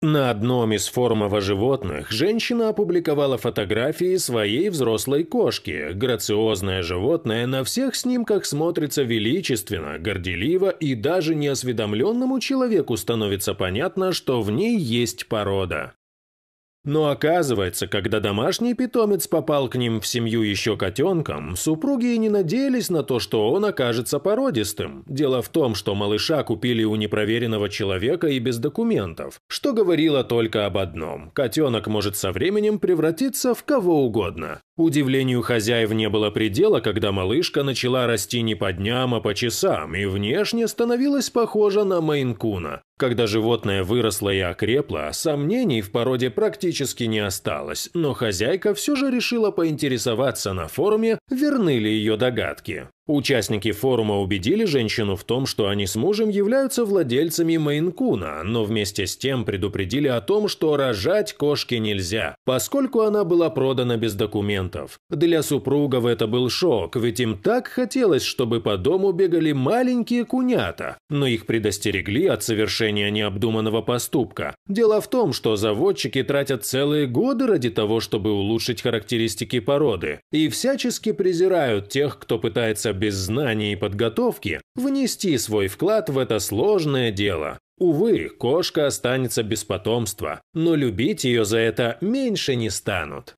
На одном из форумов о животных женщина опубликовала фотографии своей взрослой кошки. Грациозное животное на всех снимках смотрится величественно, горделиво и даже неосведомленному человеку становится понятно, что в ней есть порода. Но оказывается, когда домашний питомец попал к ним в семью еще котенком, супруги и не надеялись на то, что он окажется породистым. Дело в том, что малыша купили у непроверенного человека и без документов, что говорило только об одном – котенок может со временем превратиться в кого угодно. Удивлению хозяев не было предела, когда малышка начала расти не по дням, а по часам, и внешне становилась похожа на мейнкуна. Когда животное выросло и окрепло, сомнений в породе практически не осталось, но хозяйка все же решила поинтересоваться на форуме, верны ли ее догадки. Участники форума убедили женщину в том, что они с мужем являются владельцами Мейнкуна, но вместе с тем предупредили о том, что рожать кошке нельзя, поскольку она была продана без документов. Для супругов это был шок, ведь им так хотелось, чтобы по дому бегали маленькие кунята, но их предостерегли от совершения необдуманного поступка. Дело в том, что заводчики тратят целые годы ради того, чтобы улучшить характеристики породы, и всячески презирают тех, кто пытается без знаний и подготовки внести свой вклад в это сложное дело. Увы, кошка останется без потомства, но любить ее за это меньше не станут.